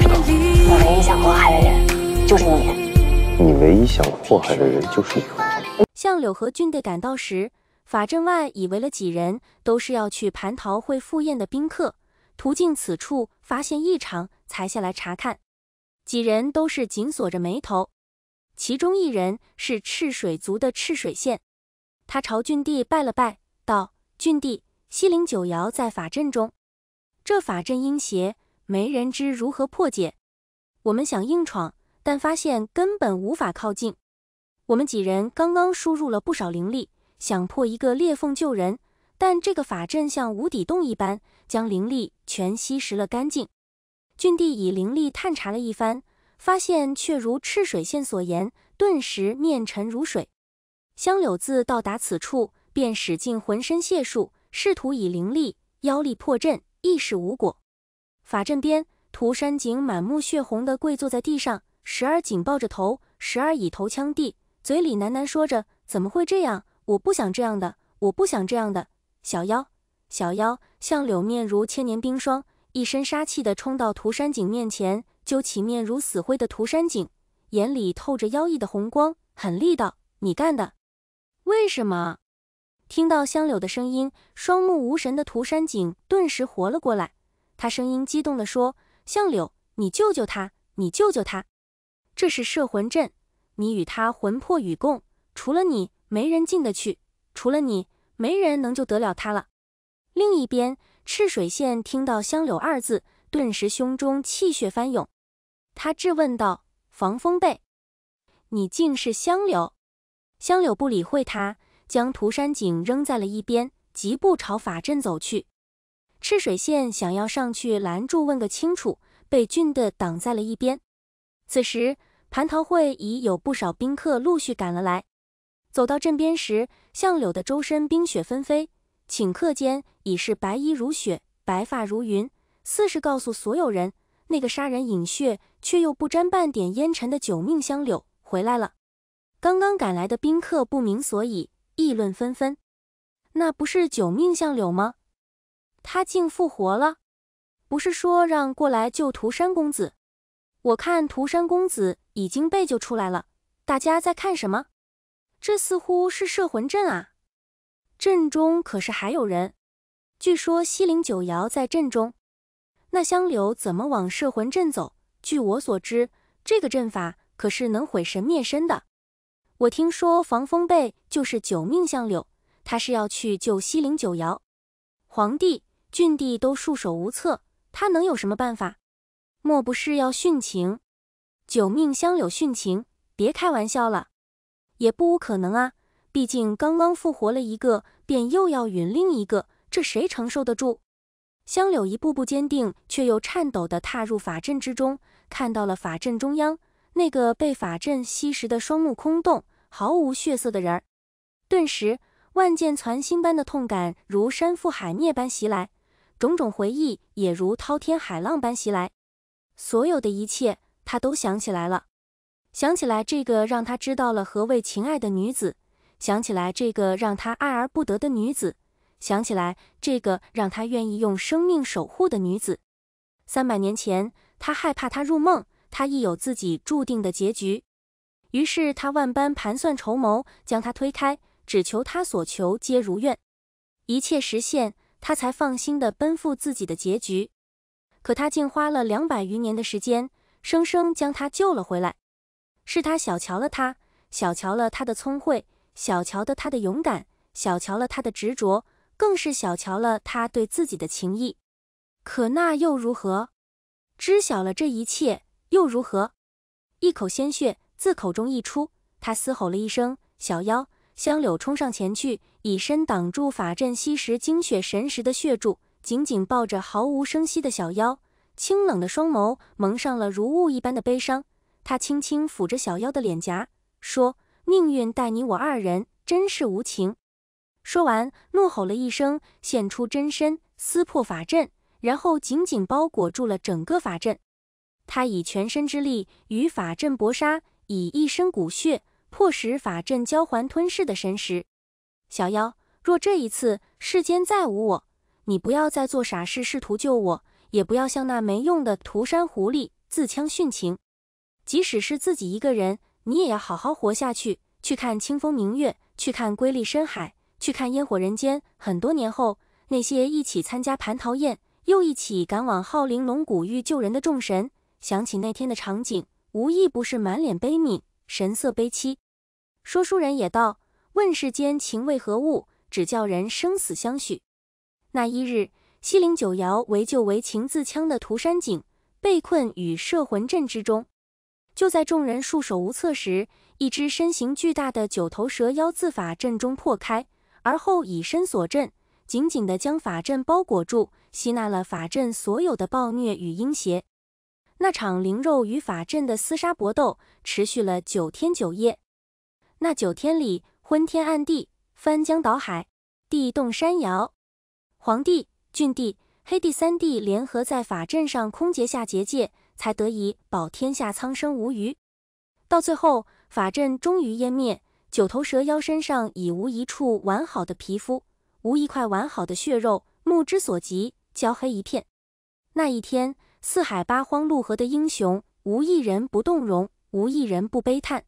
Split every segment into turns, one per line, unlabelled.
我唯一想祸害的人就是你。你唯一想祸害的人就是我。向柳河郡弟赶到时，法阵外已围了几人，都是要去蟠桃会赴宴的宾客。途径此处，发现异常，才下来查看。几人都是紧锁着眉头。其中一人是赤水族的赤水县，他朝郡弟拜了拜，道：“郡弟，西陵九瑶在法阵中，这法阵阴邪。”没人知如何破解。我们想硬闯，但发现根本无法靠近。我们几人刚刚输入了不少灵力，想破一个裂缝救人，但这个法阵像无底洞一般，将灵力全吸食了干净。俊弟以灵力探查了一番，发现却如赤水县所言，顿时面沉如水。香柳自到达此处，便使尽浑身解数，试图以灵力、妖力破阵，亦是无果。法阵边，涂山璟满目血红的跪坐在地上，时而紧抱着头，时而以头枪地，嘴里喃喃说着：“怎么会这样？我不想这样的，我不想这样的。”小妖，小妖！香柳面如千年冰霜，一身杀气的冲到涂山璟面前，揪起面如死灰的涂山璟，眼里透着妖异的红光，狠厉道：“你干的？为什么？”听到香柳的声音，双目无神的涂山璟顿时活了过来。他声音激动地说：“相柳，你救救他！你救救他！这是摄魂阵，你与他魂魄与共，除了你没人进得去，除了你没人能救得了他了。”另一边，赤水县听到“香柳”二字，顿时胸中气血翻涌，他质问道：“防风被，你竟是香柳？”香柳不理会他，将涂山璟扔在了一边，疾步朝法阵走去。赤水县想要上去拦住问个清楚，被俊的挡在了一边。此时蟠桃会已有不少宾客陆续赶了来。走到镇边时，相柳的周身冰雪纷飞，顷刻间已是白衣如雪，白发如云，似是告诉所有人：那个杀人饮血却又不沾半点烟尘的九命相柳回来了。刚刚赶来的宾客不明所以，议论纷纷：那不是九命相柳吗？他竟复活了！不是说让过来救涂山公子？我看涂山公子已经被救出来了。大家在看什么？这似乎是摄魂阵啊！阵中可是还有人。据说西陵九瑶在阵中，那香柳怎么往摄魂阵走？据我所知，这个阵法可是能毁神灭身的。我听说防风被就是九命香柳，他是要去救西陵九瑶皇帝。郡帝都束手无策，他能有什么办法？莫不是要殉情？九命香柳殉情？别开玩笑了，也不无可能啊！毕竟刚刚复活了一个，便又要陨另一个，这谁承受得住？香柳一步步坚定却又颤抖地踏入法阵之中，看到了法阵中央那个被法阵吸食的双目空洞、毫无血色的人儿，顿时万箭攒心般的痛感如山覆海涅般袭来。种种回忆也如滔天海浪般袭来，所有的一切他都想起来了，想起来这个让他知道了何谓情爱的女子，想起来这个让他爱而不得的女子，想起来这个让他愿意用生命守护的女子。三百年前，他害怕他入梦，他亦有自己注定的结局，于是他万般盘算筹谋，将他推开，只求他所求皆如愿，一切实现。他才放心的奔赴自己的结局，可他竟花了两百余年的时间，生生将他救了回来。是他小瞧了他，小瞧了他的聪慧，小瞧的他的勇敢，小瞧了他的执着，更是小瞧了他对自己的情谊。可那又如何？知晓了这一切又如何？一口鲜血自口中溢出，他嘶吼了一声：“小妖香柳！”冲上前去。以身挡住法阵吸食精血神石的血柱，紧紧抱着毫无声息的小妖，清冷的双眸蒙上了如雾一般的悲伤。他轻轻抚着小妖的脸颊，说：“命运待你我二人真是无情。”说完，怒吼了一声，现出真身，撕破法阵，然后紧紧包裹住了整个法阵。他以全身之力与法阵搏杀，以一身骨血迫使法阵交还吞噬的神石。小妖，若这一次世间再无我，你不要再做傻事试图救我，也不要像那没用的涂山狐狸自戕殉情。即使是自己一个人，你也要好好活下去，去看清风明月，去看瑰丽深海，去看烟火人间。很多年后，那些一起参加蟠桃宴，又一起赶往昊灵龙骨域救人的众神，想起那天的场景，无一不是满脸悲悯，神色悲戚。说书人也道。问世间情为何物，只叫人生死相许。那一日，西陵九瑶为救为情自戕的涂山璟被困于摄魂阵之中。就在众人束手无策时，一只身形巨大的九头蛇妖自法阵中破开，而后以身锁阵，紧紧地将法阵包裹住，吸纳了法阵所有的暴虐与阴邪。那场灵肉与法阵的厮杀搏斗持续了九天九夜。那九天里，昏天暗地，翻江倒海，地动山摇。黄帝、郡帝、黑帝三帝联合在法阵上空结下结界，才得以保天下苍生无虞。到最后，法阵终于湮灭，九头蛇妖身上已无一处完好的皮肤，无一块完好的血肉，目之所及，焦黑一片。那一天，四海八荒陆河的英雄，无一人不动容，无一人不悲叹。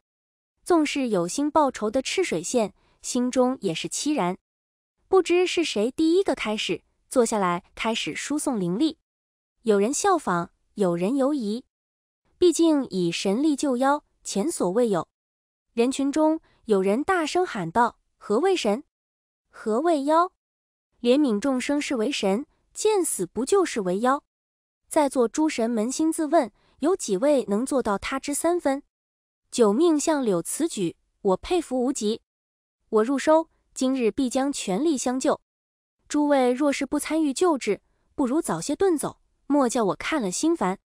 纵是有心报仇的赤水县，心中也是凄然。不知是谁第一个开始坐下来，开始输送灵力。有人效仿，有人犹疑。毕竟以神力救妖，前所未有。人群中，有人大声喊道：“何为神？何为妖？怜悯众生是为神，见死不救是为妖。”在座诸神扪心自问，有几位能做到他知三分？九命向柳此举，我佩服无极。我入收，今日必将全力相救。诸位若是不参与救治，不如早些遁走，莫叫我看了心烦。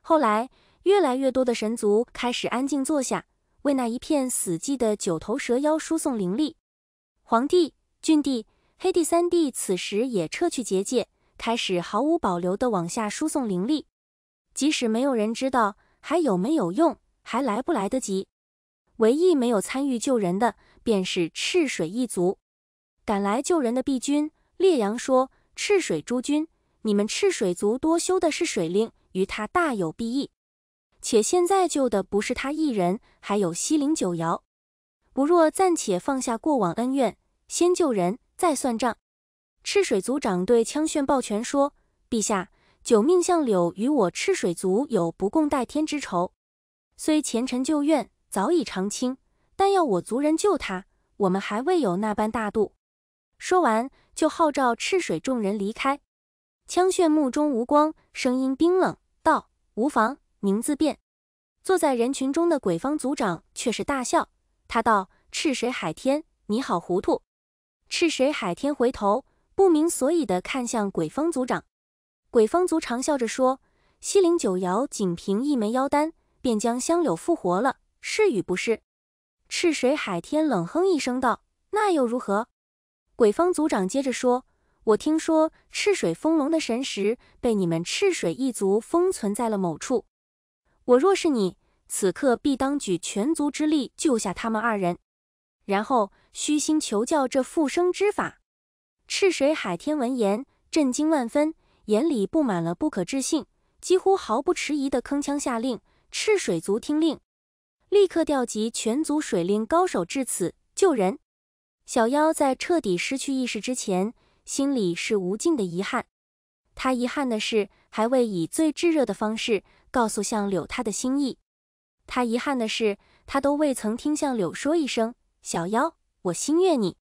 后来，越来越多的神族开始安静坐下，为那一片死寂的九头蛇妖输送灵力。黄帝、郡帝、黑帝、三帝此时也撤去结界，开始毫无保留地往下输送灵力，即使没有人知道还有没有用。还来不来得及？唯一没有参与救人的，便是赤水一族。赶来救人的毕军、烈阳说：“赤水诸君，你们赤水族多修的是水令，与他大有裨益。且现在救的不是他一人，还有西陵九瑶。不若暂且放下过往恩怨，先救人再算账。”赤水族长对枪炫抱拳说：“陛下，九命相柳与我赤水族有不共戴天之仇。”虽前尘旧怨早已长清，但要我族人救他，我们还未有那般大度。说完，就号召赤水众人离开。枪炫目中无光，声音冰冷道：“无妨，您自便。”坐在人群中的鬼方族长却是大笑，他道：“赤水海天，你好糊涂！”赤水海天回头，不明所以的看向鬼方族长。鬼方族长笑着说：“西陵九瑶仅凭一枚妖丹。”便将香柳复活了，是与不是？赤水海天冷哼一声道：“那又如何？”鬼方族长接着说：“我听说赤水风龙的神石被你们赤水一族封存在了某处，我若是你，此刻必当举全族之力救下他们二人，然后虚心求教这复生之法。”赤水海天闻言震惊万分，眼里布满了不可置信，几乎毫不迟疑地铿锵下令。赤水族听令，立刻调集全族水令高手至此救人。小妖在彻底失去意识之前，心里是无尽的遗憾。他遗憾的是，还未以最炙热的方式告诉向柳他的心意。他遗憾的是，他都未曾听向柳说一声“小妖，我心悦你”。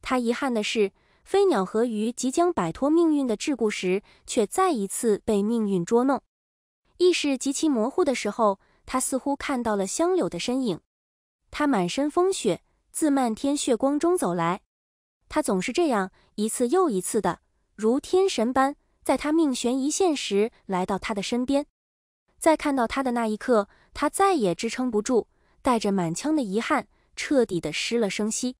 他遗憾的是，飞鸟和鱼即将摆脱命运的桎梏时，却再一次被命运捉弄。意识极其模糊的时候，他似乎看到了香柳的身影。他满身风雪，自漫天血光中走来。他总是这样，一次又一次的，如天神般，在他命悬一线时来到他的身边。在看到他的那一刻，他再也支撑不住，带着满腔的遗憾，彻底的失了声息。